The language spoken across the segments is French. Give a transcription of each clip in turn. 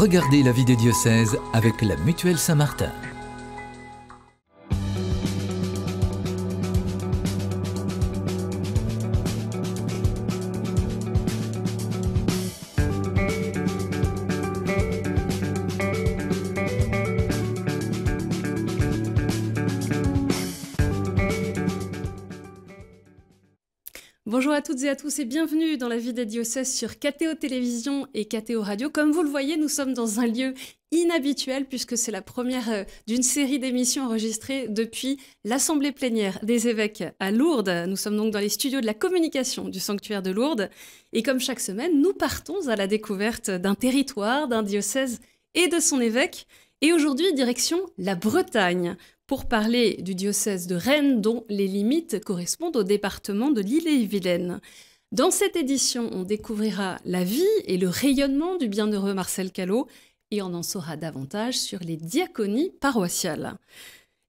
Regardez la vie des diocèses avec la Mutuelle Saint-Martin. à toutes et à tous et bienvenue dans la vie des diocèses sur KTO Télévision et KTO Radio. Comme vous le voyez, nous sommes dans un lieu inhabituel puisque c'est la première euh, d'une série d'émissions enregistrées depuis l'Assemblée plénière des évêques à Lourdes. Nous sommes donc dans les studios de la communication du sanctuaire de Lourdes et comme chaque semaine, nous partons à la découverte d'un territoire, d'un diocèse et de son évêque. Et aujourd'hui, direction la Bretagne pour parler du diocèse de Rennes dont les limites correspondent au département de l'Ille-et-Vilaine. Dans cette édition, on découvrira la vie et le rayonnement du bienheureux Marcel Callot et on en saura davantage sur les diaconies paroissiales.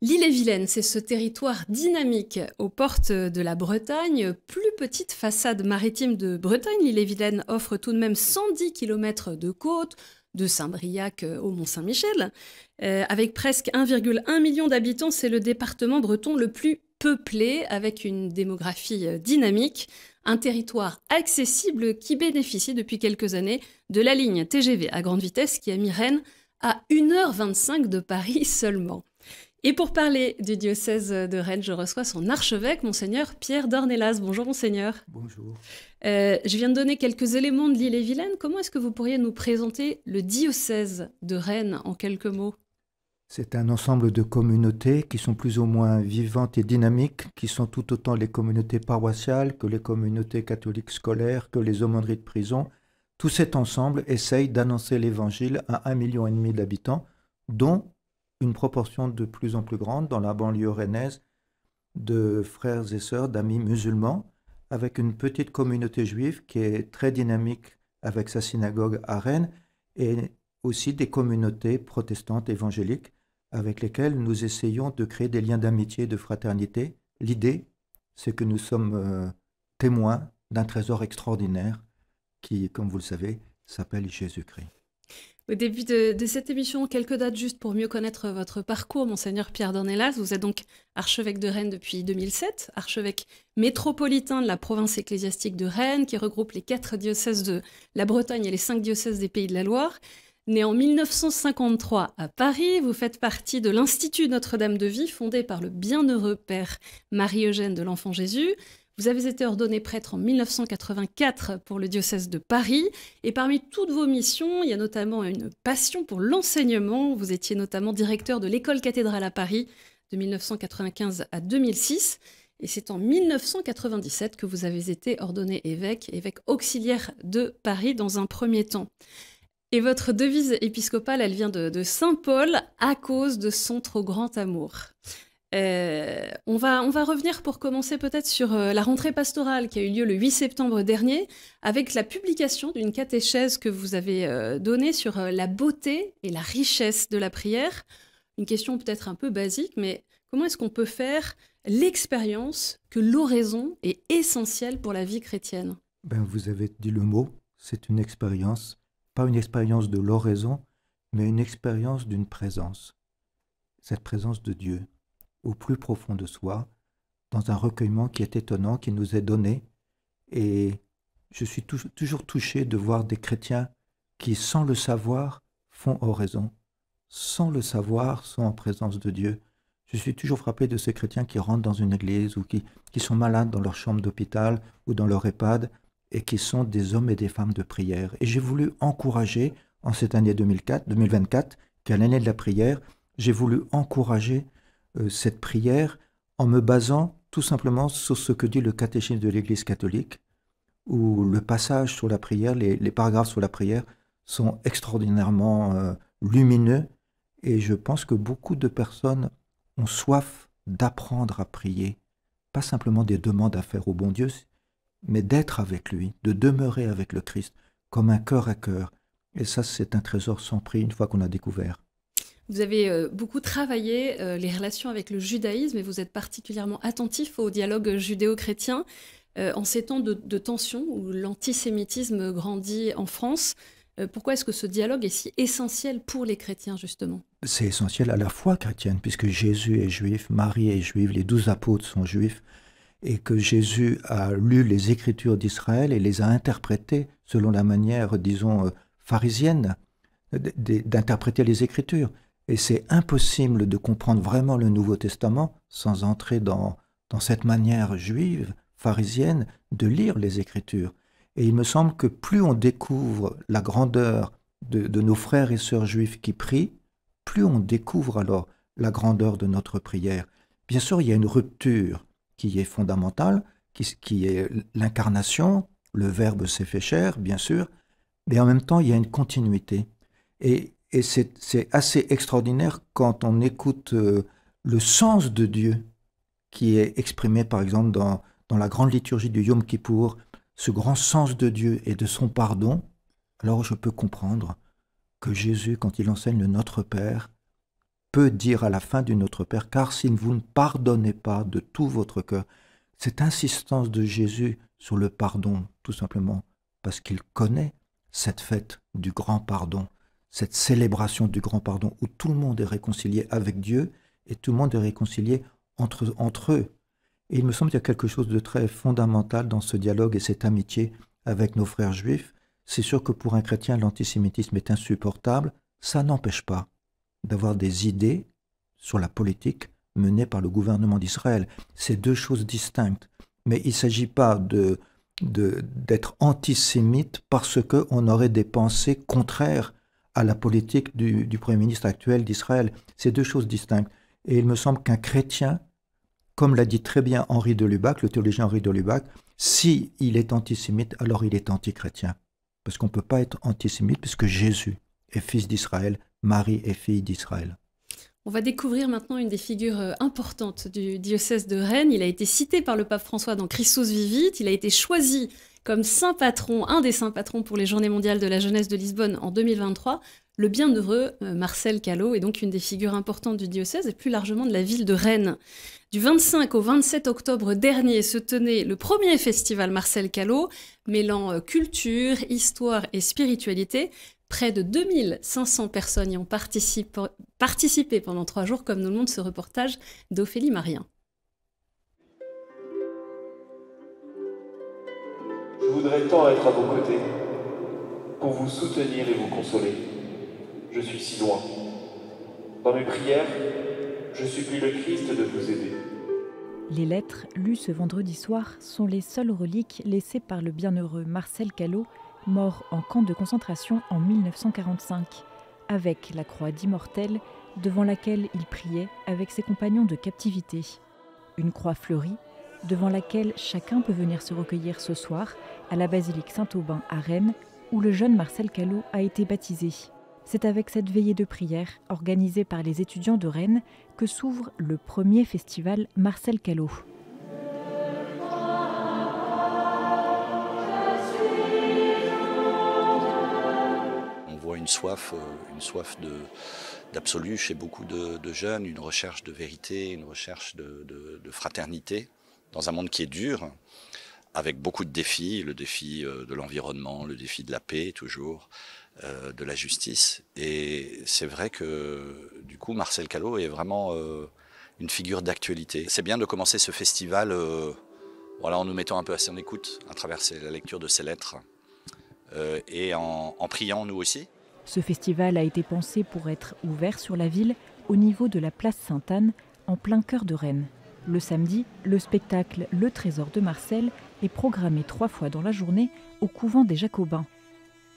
L'île-et-Vilaine, c'est ce territoire dynamique aux portes de la Bretagne. Plus petite façade maritime de Bretagne, l'île-et-Vilaine offre tout de même 110 km de côte, de Saint-Briac euh, au Mont-Saint-Michel. Euh, avec presque 1,1 million d'habitants, c'est le département breton le plus peuplé, avec une démographie euh, dynamique, un territoire accessible qui bénéficie depuis quelques années de la ligne TGV à grande vitesse qui a mis Rennes à 1h25 de Paris seulement. Et pour parler du diocèse de Rennes, je reçois son archevêque, monseigneur Pierre Dornelas. Bonjour monseigneur. Bonjour. Euh, je viens de donner quelques éléments de l'île-et-Vilaine. Comment est-ce que vous pourriez nous présenter le diocèse de Rennes en quelques mots c'est un ensemble de communautés qui sont plus ou moins vivantes et dynamiques, qui sont tout autant les communautés paroissiales que les communautés catholiques scolaires, que les aumôneries de prison. Tout cet ensemble essaye d'annoncer l'Évangile à un million et demi d'habitants, dont une proportion de plus en plus grande dans la banlieue rennaise de frères et sœurs, d'amis musulmans, avec une petite communauté juive qui est très dynamique avec sa synagogue à Rennes et aussi des communautés protestantes évangéliques avec lesquelles nous essayons de créer des liens d'amitié et de fraternité. L'idée, c'est que nous sommes euh, témoins d'un trésor extraordinaire qui, comme vous le savez, s'appelle Jésus-Christ. Au début de, cette émission, quelques dates juste pour mieux connaître votre parcours, Monseigneur Pierre Dornelas. Vous êtes donc archevêque de Rennes depuis 2007, archevêque métropolitain de la province ecclésiastique de Rennes, qui regroupe les quatre diocèses de la Bretagne et les cinq diocèses des Pays de la Loire. Né en 1953 à Paris, vous faites partie de l'Institut Notre-Dame de Vie, fondé par le bienheureux Père Marie-Eugène de l'Enfant Jésus. Vous avez été ordonné prêtre en 1984 pour le diocèse de Paris. Et parmi toutes vos missions, il y a notamment une passion pour l'enseignement. Vous étiez notamment directeur de l'école cathédrale à Paris de 1995 à 2006. Et c'est en 1997 que vous avez été ordonné évêque, évêque auxiliaire de Paris dans un premier temps. Et votre devise épiscopale, elle vient de, Saint Paul à cause de son trop grand amour. Euh, on, va, on va revenir pour commencer peut-être sur euh, la rentrée pastorale qui a eu lieu le 8 septembre dernier, avec la publication d'une catéchèse que vous avez euh, donnée sur la beauté et la richesse de la prière. Une question peut-être un peu basique, mais comment est-ce qu'on peut faire l'expérience que l'oraison est essentielle pour la vie chrétienne ben, Vous avez dit le mot, c'est une expérience, pas une expérience de l'oraison, mais une expérience d'une présence, cette présence de Dieu au plus profond de soi, dans un recueillement qui est étonnant, qui nous est donné. Et je suis toujours touché de voir des chrétiens qui, sans le savoir, font oraison. Sans le savoir, sont en présence de Dieu. Je suis toujours frappé de ces chrétiens qui rentrent dans une église ou qui, sont malades dans leur chambre d'hôpital ou dans leur EHPAD et qui sont des hommes et des femmes de prière. Et j'ai voulu encourager, en cette année 2004, 2024, qui est l'année de la prière, j'ai voulu encourager euh, cette prière en me basant tout simplement sur ce que dit le catéchisme de l'Église catholique, où le passage sur la prière, les, paragraphes sur la prière sont extraordinairement euh, lumineux, et je pense que beaucoup de personnes ont soif d'apprendre à prier, pas simplement des demandes à faire au bon Dieu, mais d'être avec lui, de demeurer avec le Christ, comme un cœur à cœur. Et ça, c'est un trésor sans prix une fois qu'on a découvert. Vous avez euh, beaucoup travaillé euh, les relations avec le judaïsme et vous êtes particulièrement attentif au dialogue judéo-chrétien euh, en ces temps de, de tension où l'antisémitisme grandit en France. Pourquoi est-ce que ce dialogue est si essentiel pour les chrétiens, justement C'est essentiel à la foi chrétienne, puisque Jésus est juif, Marie est juive, les douze apôtres sont juifs, et que Jésus a lu les Écritures d'Israël et les a interprétées selon la manière, disons, pharisienne d'interpréter les Écritures. Et c'est impossible de comprendre vraiment le Nouveau Testament sans entrer dans, dans cette manière juive, pharisienne, de lire les Écritures. Et il me semble que plus on découvre la grandeur de, nos frères et sœurs juifs qui prient, plus on découvre alors la grandeur de notre prière. Bien sûr, il y a une rupture qui est fondamentale, qui, qui est l'incarnation, le Verbe s'est fait chair, bien sûr, mais en même temps, il y a une continuité. Et et c'est assez extraordinaire quand on écoute euh, le sens de Dieu qui est exprimé par exemple dans, dans la grande liturgie du Yom Kippour, ce grand sens de Dieu et de son pardon, alors je peux comprendre que Jésus, quand il enseigne le Notre Père, peut dire à la fin du Notre Père, car si vous ne pardonnez pas de tout votre cœur, cette insistance de Jésus sur le pardon, tout simplement, parce qu'il connaît cette fête du grand pardon, cette célébration du grand pardon où tout le monde est réconcilié avec Dieu et tout le monde est réconcilié entre, entre eux. Et il me semble qu'il y a quelque chose de très fondamental dans ce dialogue et cette amitié avec nos frères juifs. C'est sûr que pour un chrétien, l'antisémitisme est insupportable. Ça n'empêche pas d'avoir des idées sur la politique menée par le gouvernement d'Israël. C'est deux choses distinctes. Mais il ne s'agit pas de d'être antisémite parce qu'on aurait des pensées contraires à la politique du, Premier ministre actuel d'Israël. C'est deux choses distinctes. Et il me semble qu'un chrétien, comme l'a dit très bien Henri de Lubac, le théologien Henri de Lubac, si est antisémite, alors il est antichrétien. Parce qu'on ne peut pas être antisémite puisque Jésus est fils d'Israël, Marie est fille d'Israël. On va découvrir maintenant une des figures euh, importantes du diocèse de Rennes. Il a été cité par le pape François dans Christus Vivit. Il a été choisi comme saint patron, un des saints patrons pour les Journées mondiales de la jeunesse de Lisbonne en 2023, le bienheureux euh, Marcel Callot est donc une des figures importantes du diocèse et plus largement de la ville de Rennes. Du 25 au 27 octobre dernier se tenait le premier festival Marcel Callot, mêlant euh, culture, histoire et spiritualité. Près de 2500 personnes y ont participé pendant trois jours, comme nous le montre ce reportage d'Ophélie Marien. Je voudrais tant être à vos côtés pour vous soutenir et vous consoler. Je suis si loin. Dans mes prières, je supplie le Christ de vous aider. Les lettres lues ce vendredi soir sont les seules reliques laissées par le bienheureux Marcel Callot, mort en camp de concentration en 1945, avec la croix d'immortel devant laquelle il priait avec ses compagnons de captivité. Une croix fleurie devant laquelle chacun peut venir se recueillir ce soir à la basilique Saint-Aubin à Rennes, où le jeune Marcel Callot a été baptisé. C'est avec cette veillée de prière, organisée par les étudiants de Rennes, que s'ouvre le premier festival Marcel Callot. On voit une soif, euh, une soif d'absolu chez beaucoup de, jeunes, une recherche de vérité, une recherche de fraternité dans un monde qui est dur, avec beaucoup de défis, le défi euh, de l'environnement, le défi de la paix toujours, euh, de la justice. Et c'est vrai que du coup, Marcel Callot est vraiment euh, une figure d'actualité. C'est bien de commencer ce festival voilà, en nous mettant un peu à son écoute à travers la lecture de ses lettres et en, en priant nous aussi. Ce festival a été pensé pour être ouvert sur la ville au niveau de la place Sainte-Anne, en plein cœur de Rennes. Le samedi, le spectacle Le Trésor de Marcel est programmé trois fois dans la journée au couvent des Jacobins.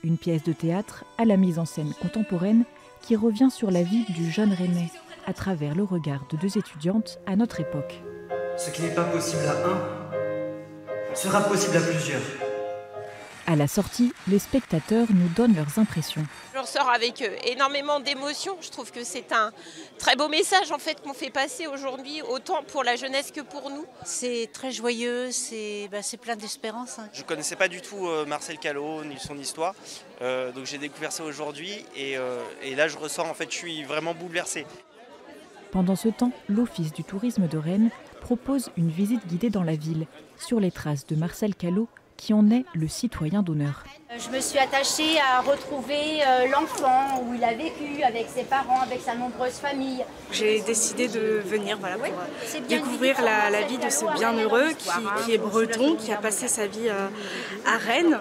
Une pièce de théâtre à la mise en scène contemporaine qui revient sur la vie du jeune René à travers le regard de deux étudiantes à notre époque. Ce qui n'est pas possible à un sera possible à plusieurs. À la sortie, les spectateurs nous donnent leurs impressions. Je ressors avec euh, énormément d'émotion. Je trouve que c'est un très beau message en fait qu'on fait passer aujourd'hui, autant pour la jeunesse que pour nous. C'est très joyeux, c'est bah, plein d'espérance. Hein. Je ne connaissais pas du tout euh, Marcel Callot ni son histoire, euh, donc j'ai découvert ça aujourd'hui et, et là je ressens en fait, je suis vraiment bouleversé. Pendant ce temps, l'Office du tourisme de Rennes propose une visite guidée dans la ville, sur les traces de Marcel Callot qui en est le citoyen d'honneur. Euh, je me suis attachée à retrouver euh, l'enfant où il a vécu avec ses parents, avec sa nombreuse famille. J'ai décidé de venir voilà, pour euh, découvrir la, vie de ce bienheureux qui, qui, est breton, qui a passé sa vie à Rennes.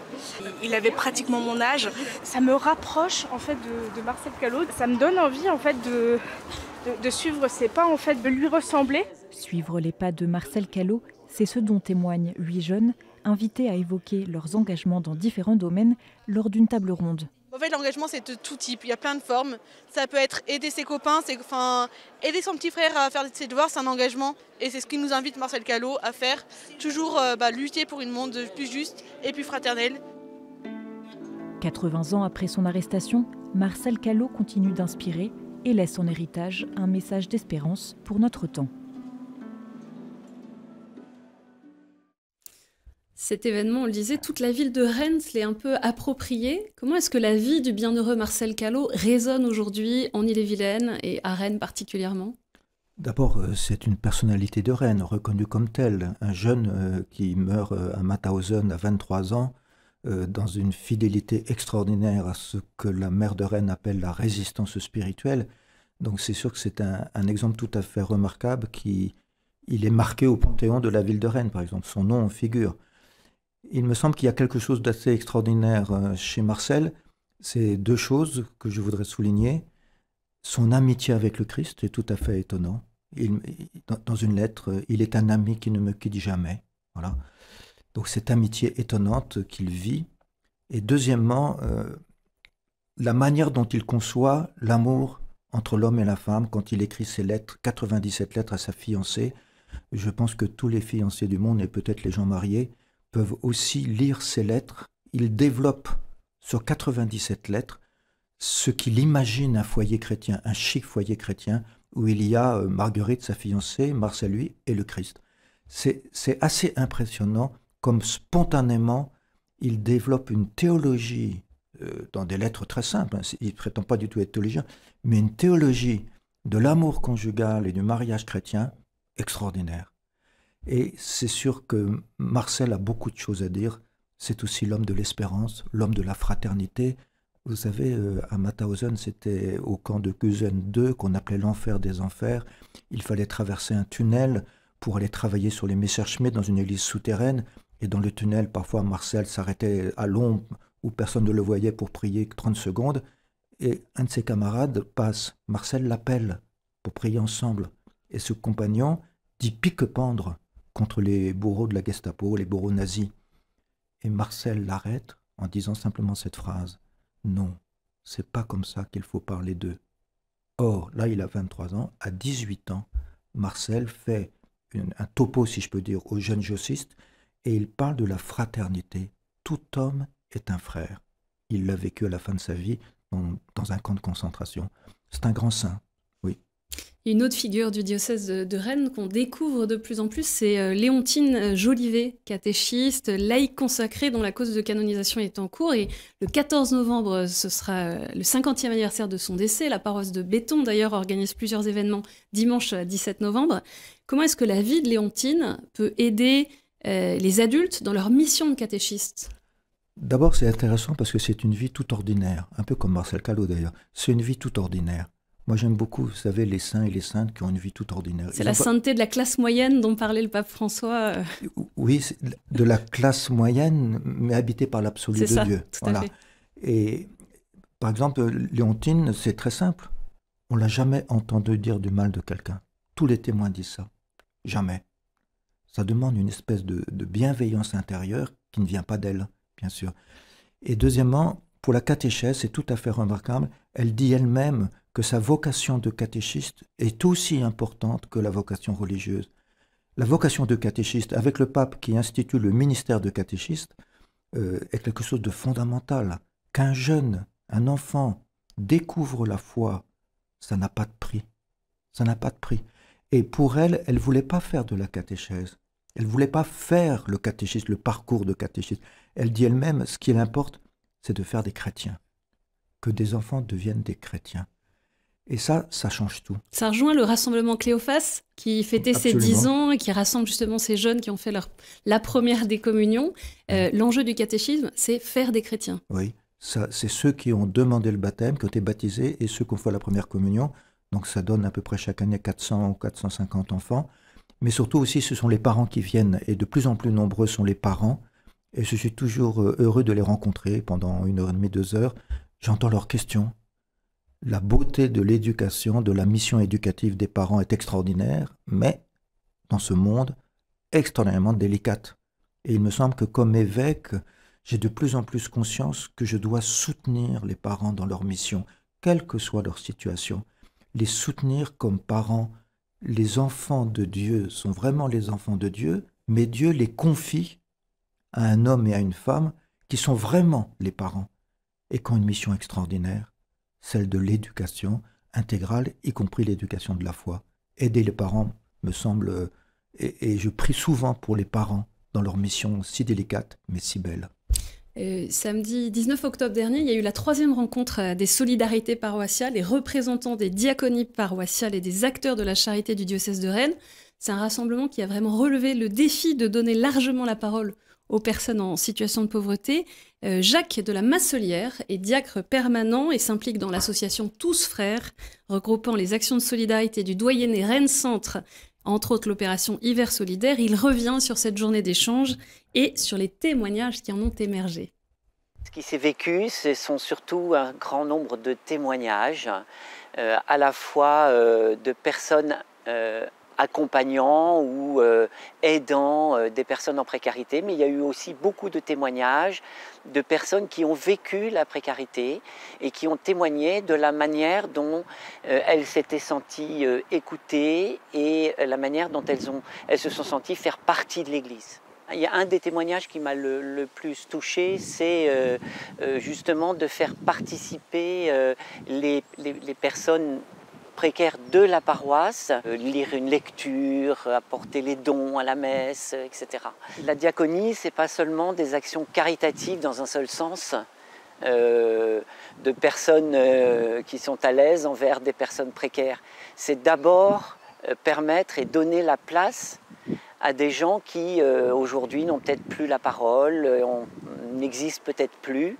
Il avait pratiquement mon âge. Ça me rapproche en fait de, Marcel Callot. Ça me donne envie en fait de, de, suivre ses pas, en fait, de lui ressembler. Suivre les pas de Marcel Callot, c'est ce dont témoignent huit jeunes invités à évoquer leurs engagements dans différents domaines lors d'une table ronde. Le l'engagement, c'est de tout type. Il y a plein de formes. Ça peut être aider ses copains, aider son petit frère à faire ses devoirs, c'est un engagement. Et c'est ce qui nous invite Marcel Callot à faire. Toujours euh, bah, lutter pour une monde plus juste et plus fraternelle. 80 ans après son arrestation, Marcel Callot continue d'inspirer et laisse en héritage un message d'espérance pour notre temps. Cet événement, on le disait, toute la ville de Rennes l'est un peu appropriée. Comment est-ce que la vie du bienheureux Marcel Callot résonne aujourd'hui en Ille-et-Vilaine et à Rennes particulièrement D'abord, euh, c'est une personnalité de Rennes, reconnue comme telle. Un jeune euh, qui meurt euh, à Mauthausen à 23 ans, dans une fidélité extraordinaire à ce que la mère de Rennes appelle la résistance spirituelle. Donc c'est sûr que c'est un, exemple tout à fait remarquable qui il est marqué au panthéon de la ville de Rennes, par exemple. Son nom figure. Il me semble qu'il y a quelque chose d'assez extraordinaire euh, chez Marcel. C'est deux choses que je voudrais souligner. Son amitié avec le Christ est tout à fait étonnant. dans une lettre, euh, il est un ami qui ne me quitte jamais. Voilà. Donc cette amitié étonnante qu'il vit. Et deuxièmement, euh, la manière dont il conçoit l'amour entre l'homme et la femme quand il écrit ses lettres, 97 lettres à sa fiancée. Je pense que tous les fiancés du monde, et peut-être les gens mariés, peuvent aussi lire ces lettres. Il développe sur 97 lettres ce qu'il imagine un foyer chrétien, un chic foyer chrétien, où il y a euh, Marguerite, sa fiancée, Marcel, lui, et le Christ. C'est assez impressionnant comme spontanément il développe une théologie, euh, dans des lettres très simples, hein, il ne prétend pas du tout être théologien, mais une théologie de l'amour conjugal et du mariage chrétien extraordinaire. Et c'est sûr que Marcel a beaucoup de choses à dire. C'est aussi l'homme de l'espérance, l'homme de la fraternité. Vous savez, euh, à Mauthausen, c'était au camp de Gusen II qu'on appelait l'enfer des enfers. Il fallait traverser un tunnel pour aller travailler sur les Messerschmitt dans une église souterraine. Et dans le tunnel, parfois, Marcel s'arrêtait à l'ombre où personne ne le voyait pour prier 30 secondes. Et un de ses camarades passe. Marcel l'appelle pour prier ensemble. Et ce compagnon dit pique-pendre contre les bourreaux de la Gestapo, les bourreaux nazis. Et Marcel l'arrête en disant simplement cette phrase Non, c'est pas comme ça qu'il faut parler d'eux. Or, là, il a 23 ans, à 18 ans, Marcel fait un topo, si je peux dire, aux jeunes jossistes, et il parle de la fraternité. Tout homme est un frère. Il l'a vécu à la fin de sa vie dans un camp de concentration. C'est un grand saint, une autre figure du diocèse de, Rennes qu'on découvre de plus en plus, c'est euh, Léontine euh, Jolivet, catéchiste, laïque consacrée dont la cause de canonisation est en cours. Et le 14 novembre, euh, ce sera le 50e anniversaire de son décès. La paroisse de Béton, d'ailleurs, organise plusieurs événements dimanche 17 novembre. Comment est-ce que la vie de Léontine peut aider les adultes dans leur mission de catéchiste D'abord, c'est intéressant parce que c'est une vie tout ordinaire, un peu comme Marcel Callot d'ailleurs. C'est une vie tout ordinaire. Moi, j'aime beaucoup, vous savez, les saints et les saintes qui ont une vie toute ordinaire. C'est la sainteté de la classe moyenne dont parlait le pape François. Euh. Oui, de la classe moyenne, mais habitée par l'absolu de ça, Dieu. Tout voilà. à fait. Et par exemple, Léontine, c'est très simple. On l'a jamais entendu dire du mal de quelqu'un. Tous les témoins disent ça. Jamais. Ça demande une espèce de, de bienveillance intérieure qui ne vient pas d'elle, bien sûr. Et deuxièmement, pour la catéchèse, c'est tout à fait remarquable. Elle dit elle-même que sa vocation de catéchiste est aussi importante que la vocation religieuse. La vocation de catéchiste, avec le pape qui institue le ministère de catéchiste, euh, est quelque chose de fondamental. Qu'un jeune, un enfant, découvre la foi, ça n'a pas de prix. Ça n'a pas de prix. Et pour elle, elle ne voulait pas faire de la catéchèse. Elle ne voulait pas faire le catéchisme, le parcours de catéchisme. Elle dit elle-même, ce qui l'importe, c'est de faire des chrétiens. Que des enfants deviennent des chrétiens. Et ça, ça change tout. Ça rejoint le rassemblement Cléophas qui fêtait ses 10 ans et qui rassemble justement ces jeunes qui ont fait leur, la première des communions. Euh, l'enjeu du catéchisme, c'est faire des chrétiens. Oui, ça, c'est ceux qui ont demandé le baptême, qui ont été baptisés et ceux qui ont fait la première communion. Donc ça donne à peu près chaque année 400 ou 450 enfants. Mais surtout aussi, ce sont les parents qui viennent et de plus en plus nombreux sont les parents. Et je suis toujours euh, heureux de les rencontrer pendant une heure et demie, deux heures. J'entends leurs questions, la beauté de l'éducation, de la mission éducative des parents est extraordinaire, mais dans ce monde extraordinairement délicate. Et il me semble que comme évêque, j'ai de plus en plus conscience que je dois soutenir les parents dans leur mission, quelle que soit leur situation, les soutenir comme parents. Les enfants de Dieu sont vraiment les enfants de Dieu, mais Dieu les confie à un homme et à une femme qui sont vraiment les parents et qui ont une mission extraordinaire celle de l'éducation intégrale, y compris l'éducation de la foi. Aider les parents me semble, et, je prie souvent pour les parents dans leur mission si délicate mais si belle. Euh, samedi 19 octobre dernier, il y a eu la troisième rencontre euh, des solidarités paroissiales, les représentants des diaconies paroissiales et des acteurs de la charité du diocèse de Rennes. C'est un rassemblement qui a vraiment relevé le défi de donner largement la parole aux personnes en situation de pauvreté. Euh, Jacques de la Masselière est diacre permanent et s'implique dans l'association Tous Frères, regroupant les actions de solidarité du doyenné Rennes Centre, entre autres l'opération Hiver Solidaire. Il revient sur cette journée d'échange et sur les témoignages qui en ont émergé. Ce qui s'est vécu, ce sont surtout un grand nombre de témoignages, euh, à la fois euh, de personnes accompagnant ou euh, aidant euh, des personnes en précarité, mais il y a eu aussi beaucoup de témoignages de personnes qui ont vécu la précarité et qui ont témoigné de la manière dont euh, elles s'étaient senties écoutées et la manière dont elles, ont, elles se sont senties faire partie de l'Église. Il y a un des témoignages qui m'a le, plus touché, c'est justement de faire participer les, les, personnes précaires de la paroisse, euh, lire une lecture, euh, apporter les dons à la messe, euh, etc. La diaconie, c'est pas seulement des actions caritatives dans un seul sens, de personnes qui sont à l'aise envers des personnes précaires. C'est d'abord permettre et donner la place à des gens qui euh, aujourd'hui n'ont peut-être plus la parole, euh, n'existent peut-être plus,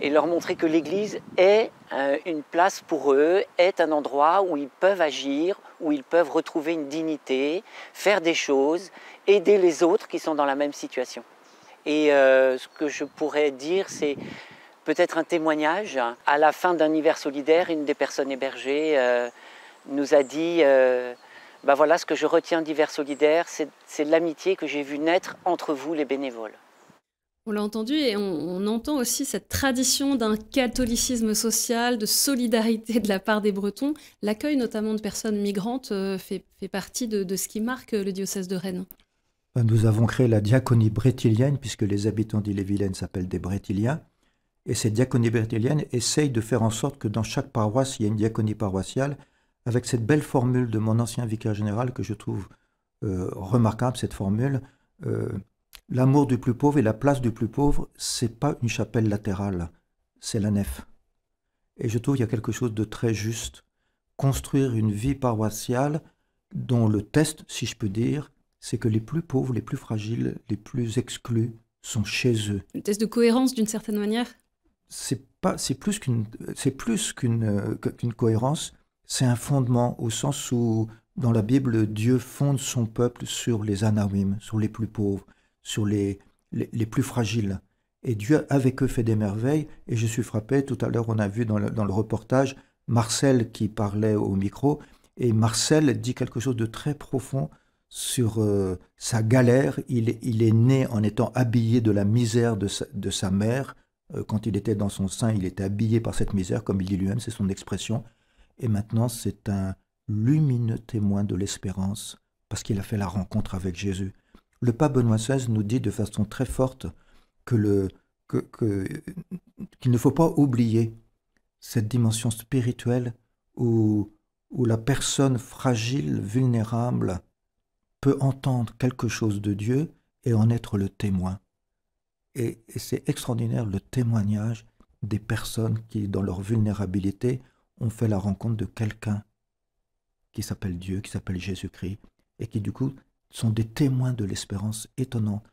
et leur montrer que l'Église est euh, une place pour eux, est un endroit où ils peuvent agir, où ils peuvent retrouver une dignité, faire des choses, aider les autres qui sont dans la même situation. Et ce que je pourrais dire, c'est peut-être un témoignage. À la fin d'un hiver solidaire, une des personnes hébergées nous a dit... Bah voilà ce que je retiens d'hiver solidaire, c'est l'amitié que j'ai vue naître entre vous, les bénévoles. On l'a entendu et on, entend aussi cette tradition d'un catholicisme social, de solidarité de la part des Bretons. L'accueil notamment de personnes migrantes euh, fait, partie de, de, ce qui marque euh, le diocèse de Rennes. Ben, nous avons créé la diaconie brétilienne, puisque les habitants d'Ille-et-Vilaine s'appellent des Brétiliens. Et cette diaconie brétilienne essaye de faire en sorte que dans chaque paroisse, il y ait une diaconie paroissiale avec cette belle formule de mon ancien vicaire général que je trouve euh, remarquable, cette formule. Euh, l'amour du plus pauvre et la place du plus pauvre, c'est pas une chapelle latérale, c'est la nef. Et je trouve qu'il y a quelque chose de très juste. Construire une vie paroissiale dont le test, si je peux dire, c'est que les plus pauvres, les plus fragiles, les plus exclus sont chez eux. Le test de cohérence d'une certaine manière c'est pas c'est plus qu'une c'est euh, cohérence c'est un fondement au sens où, dans la Bible, Dieu fonde son peuple sur les anawim, sur les plus pauvres, sur les, les, plus fragiles. Et Dieu, avec eux, fait des merveilles. Et je suis frappé, tout à l'heure, on a vu dans le, reportage Marcel qui parlait au micro, et Marcel dit quelque chose de très profond sur euh, sa galère. Il, est né en étant habillé de la misère de sa, mère. Euh, quand il était dans son sein, il était habillé par cette misère, comme il dit lui-même, c'est son expression. Et maintenant, c'est un lumineux témoin de l'espérance, parce qu'il a fait la rencontre avec Jésus. Le pape Benoît XVI nous dit de façon très forte que qu'il ne faut pas oublier cette dimension spirituelle où, où la personne fragile, vulnérable, peut entendre quelque chose de Dieu et en être le témoin. et c'est extraordinaire le témoignage des personnes qui, dans leur vulnérabilité, on fait la rencontre de quelqu'un qui s'appelle Dieu, qui s'appelle Jésus-Christ, et qui du coup sont des témoins de l'espérance étonnante.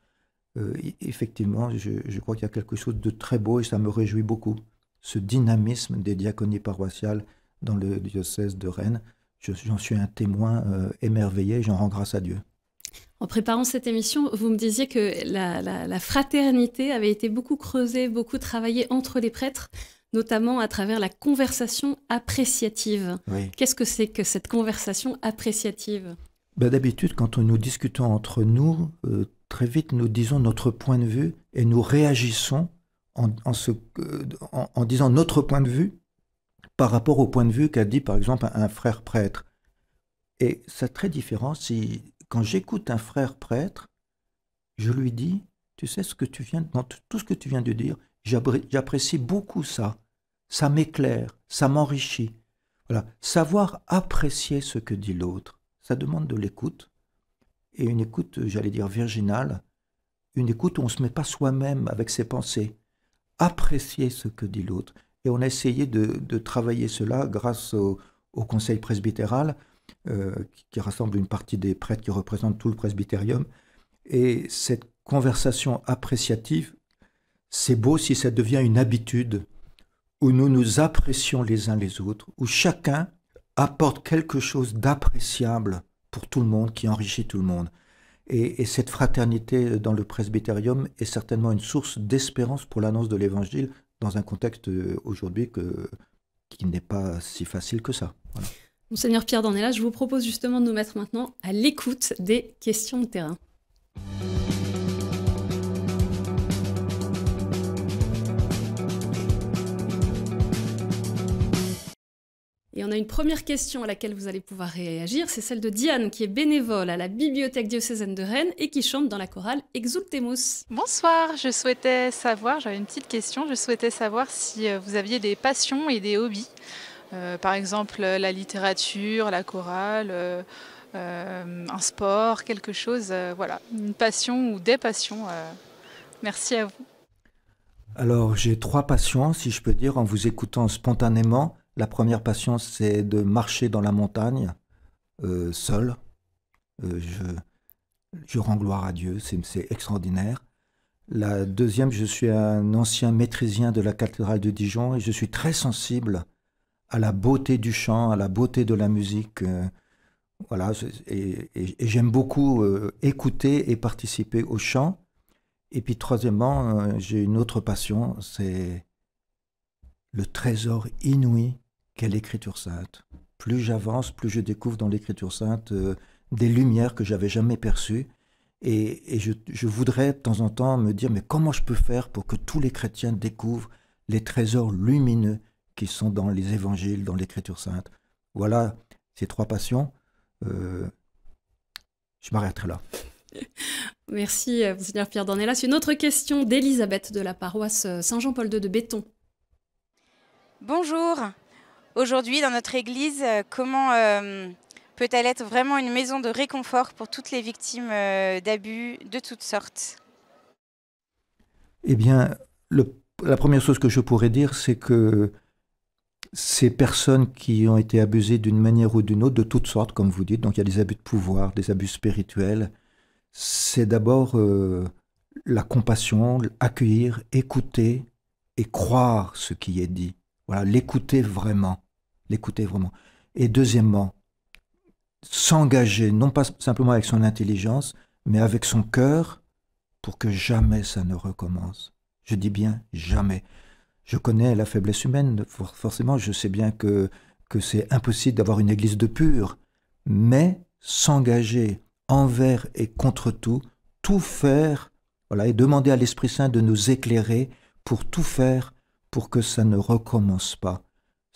Euh, effectivement, je, crois qu'il y a quelque chose de très beau et ça me réjouit beaucoup, ce dynamisme des diaconies paroissiales dans le diocèse de Rennes. J'en suis un témoin euh, émerveillé, j'en rends grâce à Dieu. En préparant cette émission, vous me disiez que la, fraternité avait été beaucoup creusée, beaucoup travaillée entre les prêtres notamment à travers la conversation appréciative. Qu'est-ce que c'est que cette conversation appréciative ben, D'habitude, quand nous discutons entre nous, euh, très vite nous disons notre point de vue et nous réagissons en, en, en, disant notre point de vue par rapport au point de vue qu'a dit par exemple un, frère prêtre. Et c'est très différent si quand j'écoute un frère prêtre, je lui dis, tu sais ce que tu viens, dans tout ce que tu viens de dire, j'apprécie beaucoup ça ça m'éclaire, ça m'enrichit. Voilà, savoir apprécier ce que dit l'autre, ça demande de l'écoute, et une écoute, j'allais dire virginale, une écoute où on ne se met pas soi-même avec ses pensées. Apprécier ce que dit l'autre. Et on a essayé de, travailler cela grâce au, Conseil presbytéral, euh, qui rassemble une partie des prêtres qui représentent tout le presbytérium. Et cette conversation appréciative, c'est beau si ça devient une habitude où nous nous apprécions les uns les autres, où chacun apporte quelque chose d'appréciable pour tout le monde, qui enrichit tout le monde. Et, cette fraternité dans le presbytérium est certainement une source d'espérance pour l'annonce de l'évangile dans un contexte euh, aujourd'hui qui n'est pas si facile que ça. Voilà. Monseigneur Pierre Dornella, je vous propose justement de nous mettre maintenant à l'écoute des questions de terrain. Et on a une première question à laquelle vous allez pouvoir réagir, c'est celle de Diane, qui est bénévole à la Bibliothèque diocésaine de Rennes et qui chante dans la chorale Exultemus. Bonsoir, je souhaitais savoir, j'avais une petite question, je souhaitais savoir si euh, vous aviez des passions et des hobbies, euh, par exemple euh, la littérature, la chorale. un sport, quelque chose, voilà, une passion ou des passions. merci à vous. Alors, j'ai trois passions, si je peux dire, en vous écoutant spontanément. La première passion, c'est de marcher dans la montagne, euh, seul. Euh, je, rends gloire à Dieu, c'est extraordinaire. La deuxième, je suis un ancien maîtrisien de la cathédrale de Dijon et je suis très sensible à la beauté du chant, à la beauté de la musique. Euh, voilà, et, j'aime beaucoup écouter et participer au chant. Et puis troisièmement, j'ai une autre passion, c'est le trésor inouï quelle Écriture sainte. Plus j'avance, plus je découvre dans l'écriture sainte euh, des lumières que j'avais jamais perçues. Et, je, voudrais de temps en temps me dire, mais comment je peux faire pour que tous les chrétiens découvrent les trésors lumineux qui sont dans les évangiles, dans l'écriture sainte Voilà ces trois passions. Euh, je m'arrêterai là. Merci, euh, M. Pierre Dornelas. Une autre question d'Elisabeth de la paroisse Saint-Jean-Paul II de Béton. Bonjour aujourd'hui dans notre Église, euh, comment euh, peut-elle être vraiment une maison de réconfort pour toutes les victimes euh, d'abus de toutes sortes Eh bien, la première chose que je pourrais dire, c'est que ces personnes qui ont été abusées d'une manière ou d'une autre, de toutes sortes, comme vous dites, donc il y a des abus de pouvoir, des abus spirituels, c'est d'abord la compassion, accueillir, écouter et croire ce qui est dit. Voilà, l'écouter vraiment l'écouter vraiment. Et deuxièmement, s'engager, non pas simplement avec son intelligence, mais avec son cœur, pour que jamais ça ne recommence. Je dis bien jamais. Je connais la faiblesse humaine, forcément, je sais bien que, que c'est impossible d'avoir une église de pure, mais s'engager envers et contre tout, tout faire, voilà, et demander à l'Esprit Saint de nous éclairer pour tout faire pour que ça ne recommence pas.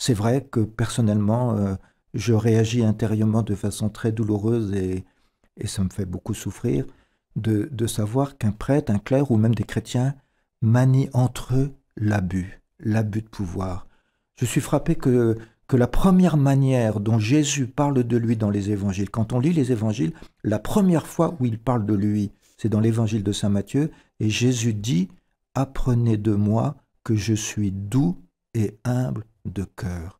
C'est vrai que personnellement, euh, je réagis intérieurement de façon très douloureuse et, ça me fait beaucoup souffrir de, savoir qu'un prêtre, un clerc ou même des chrétiens manient entre eux l'abus, l'abus de pouvoir. Je suis frappé que, que la première manière dont Jésus parle de lui dans les évangiles, quand on lit les évangiles, la première fois où il parle de lui, c'est dans l'évangile de Saint Matthieu, et Jésus dit, Apprenez de moi que je suis doux et humble de cœur.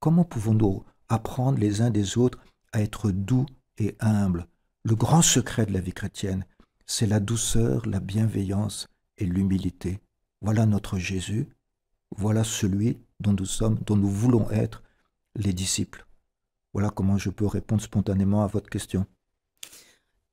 Comment pouvons-nous apprendre les uns des autres à être doux et humbles Le grand secret de la vie chrétienne, c'est la douceur, la bienveillance et l'humilité. Voilà notre Jésus, voilà celui dont nous sommes, dont nous voulons être les disciples. Voilà comment je peux répondre spontanément à votre question.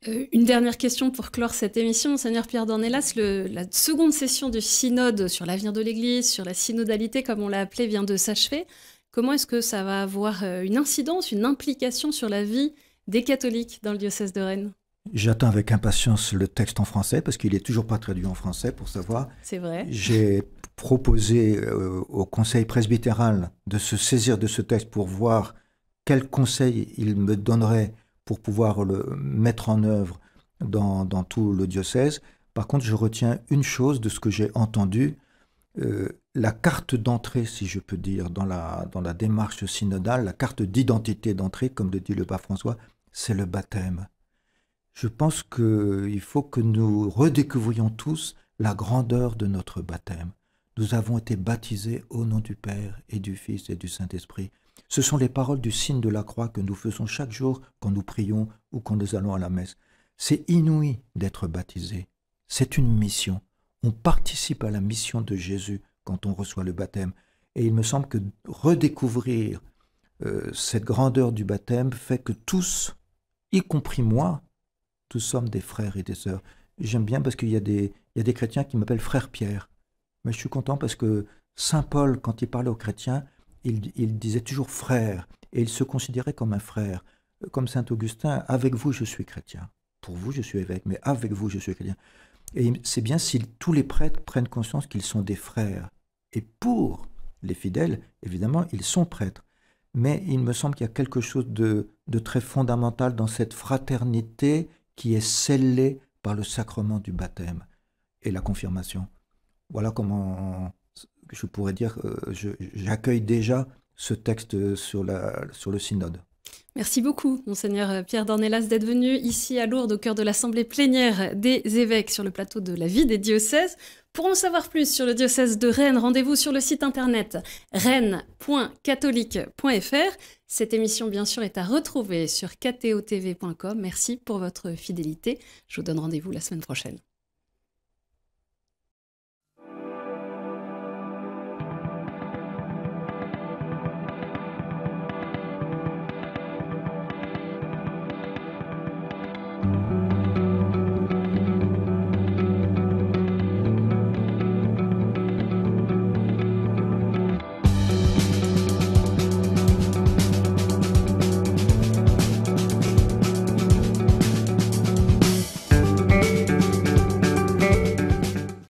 Euh, une dernière question pour clore cette émission, Monseigneur Pierre Dornelas. la seconde session du synode sur l'avenir de l'Église, sur la synodalité, comme on l'a appelé, vient de s'achever. Comment est-ce que ça va avoir euh, une incidence, une implication sur la vie des catholiques dans le diocèse de Rennes J'attends avec impatience le texte en français parce qu'il n'est toujours pas traduit en français pour savoir. C'est vrai. J'ai proposé euh, au Conseil presbytéral de se saisir de ce texte pour voir quel conseil il me donnerait pour pouvoir le mettre en œuvre dans, tout le diocèse. Par contre, je retiens une chose de ce que j'ai entendu, euh, la carte d'entrée, si je peux dire, dans la, dans la démarche synodale, la carte d'identité d'entrée, comme le dit le pape François, c'est le baptême. Je pense qu'il faut que nous redécouvrions tous la grandeur de notre baptême. Nous avons été baptisés au nom du Père et du Fils et du Saint-Esprit. Ce sont les paroles du signe de la croix que nous faisons chaque jour quand nous prions ou quand nous allons à la messe. C'est inouï d'être baptisé. C'est une mission. On participe à la mission de Jésus quand on reçoit le baptême. Et il me semble que redécouvrir euh, cette grandeur du baptême fait que tous, y compris moi, tous sommes des frères et des sœurs. J'aime bien parce qu'il y, a des chrétiens qui m'appellent frère Pierre. Mais je suis content parce que Saint Paul, quand il parlait aux chrétiens, il, disait toujours frère, et il se considérait comme un frère. Comme saint Augustin, avec vous je suis chrétien. Pour vous je suis évêque, mais avec vous je suis chrétien. Et c'est bien si tous les prêtres prennent conscience qu'ils sont des frères. Et pour les fidèles, évidemment, ils sont prêtres. Mais il me semble qu'il y a quelque chose de très fondamental dans cette fraternité qui est scellée par le sacrement du baptême et la confirmation. Voilà comment je pourrais dire, euh, j'accueille déjà ce texte sur, le synode. Merci beaucoup, monseigneur Pierre Dornelas, d'être venu ici à Lourdes, au cœur de l'Assemblée plénière des évêques sur le plateau de la vie des diocèses. Pour en savoir plus sur le diocèse de Rennes, rendez-vous sur le site internet rennes.catholique.fr. Cette émission, bien sûr, est à retrouver sur ktotv.com. Merci pour votre fidélité. Je vous donne rendez-vous la semaine prochaine.